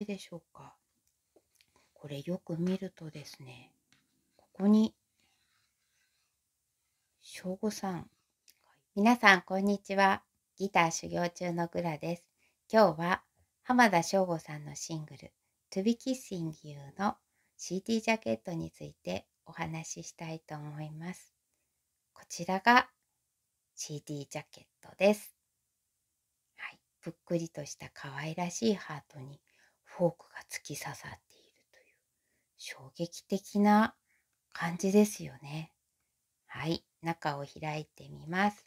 じでしょうかこれよく見るとですねここに省吾さん皆さんこんにちはギター修行中のグラです今日は浜田省吾さんのシングル To be kissing you の CD ジャケットについてお話ししたいと思います。こちらが CD ジャケットです。はい、ぷっくりとした可愛らしいハートにフォークが突き刺さっているという衝撃的な感じですよね。はい、中を開いてみます。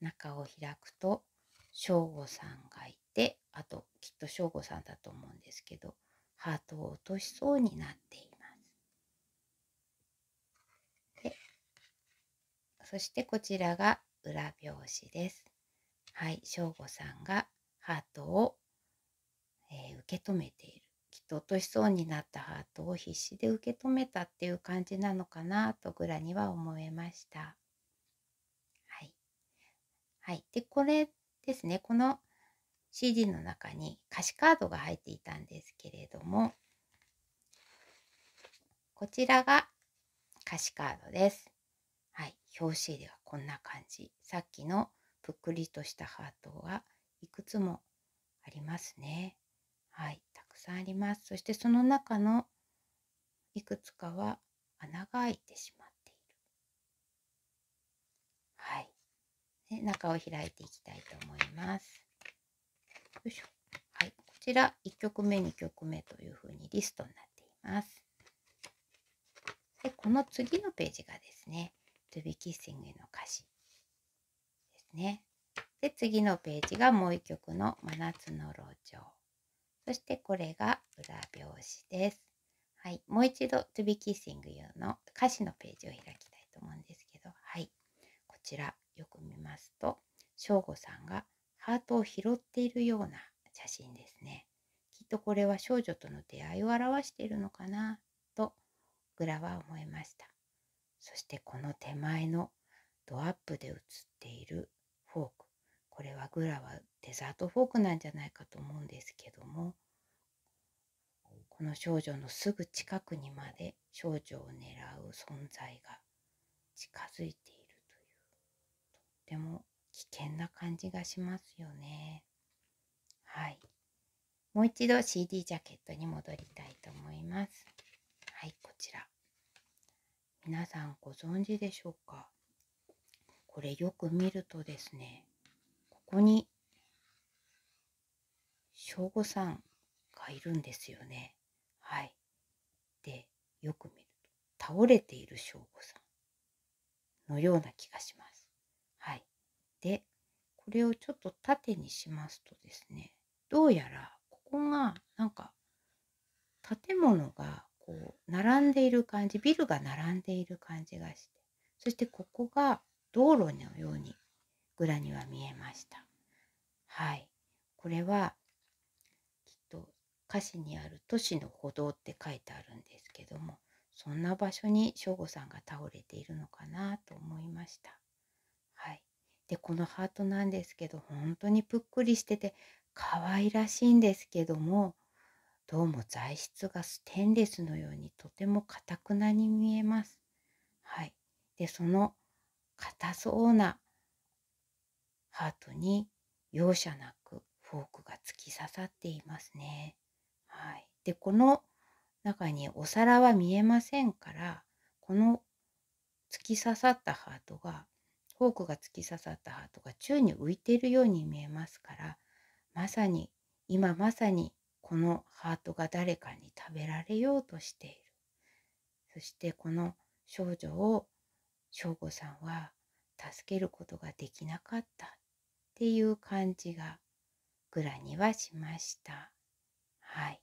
中を開くと、翔吾さんがいて、あときっと翔吾さんだと思うんですけど、ハートを落としそうになっています。でそしてこちらが裏表紙です。はい、翔吾さんがハートを受け止めているきっと落としそうになったハートを必死で受け止めたっていう感じなのかなとぐらには思えました。はい。はい。で、これですね。この CD の中に歌詞カードが入っていたんですけれども、こちらが歌詞カードです。はい。表紙ではこんな感じ。さっきのぷっくりとしたハートがいくつもありますね。はい、たくさんあります。そしてその中のいくつかは穴が開いてしまっている。はい。ね、中を開いていきたいと思います。よいしょ。はい。こちら、1曲目、2曲目というふうにリストになっています。で、この次のページがですね、To be Kissing への歌詞ですね。で、次のページがもう1曲の真夏の路上。そしてこれが裏表紙です。はい、もう一度 To be kissing you の歌詞のページを開きたいと思うんですけど、はい、こちらよく見ますと、翔吾さんがハートを拾っているような写真ですね。きっとこれは少女との出会いを表しているのかなと、グラは思いました。そしてこの手前のドアップで写っているフォークこれはグラはデザートフォークなんじゃないかと思うんですけどもこの少女のすぐ近くにまで少女を狙う存在が近づいているというとっても危険な感じがしますよね。はい。もう一度 CD ジャケットに戻りたいと思います。はい、こちら。皆さんご存知でしょうかこれよく見るとですね、ここに小5さんがいるんですよね。はい。で、よく見ると、倒れている小5さんのような気がします。はい。で、これをちょっと縦にしますとですね、どうやらここがなんか建物がこう並んでいる感じビルが並んでいる感じがしてそしてここが道路のようにぐらには見えました。はい。これは、きっと歌詞にある都市の歩道って書いてあるんですけども、そんな場所に省吾さんが倒れているのかなと思いました。はい。で、このハートなんですけど、本当にぷっくりしてて、可愛らしいんですけども、どうも材質がステンレスのようにとてもかたくなに見えます。はい。で、その硬そうなハートに容赦なくフォークが突き刺さっていますね。はい、でこの中にお皿は見えませんからこの突き刺さったハートがフォークが突き刺さったハートが宙に浮いているように見えますからまさに今まさにこのハートが誰かに食べられようとしているそしてこの少女を省吾さんは助けることができなかったっていう感じがグラにはしました。はい。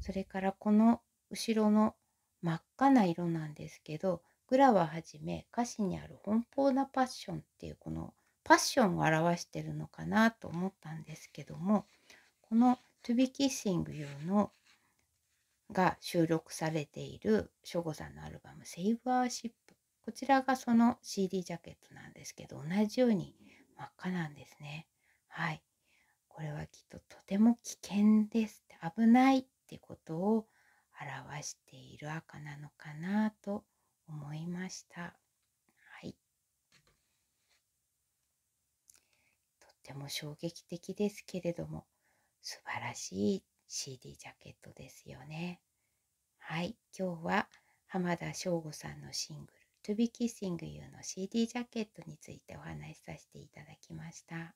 それからこの後ろの真っ赤な色なんですけど、グラははじめ歌詞にある奔放なパッションっていうこのパッションを表してるのかなと思ったんですけども、この To be Kissing You のが収録されている省吾さんのアルバム Save Our Ship こちらがその CD ジャケットなんですけど同じように真っ赤なんですねはいこれはきっととても危険ですって危ないってことを表している赤なのかなと思いましたはいとっても衝撃的ですけれども素晴らしい CD ジャケットですよねはい今日は浜田省吾さんのシング To Be Kissing You の CD ジャケットについてお話しさせていただきました。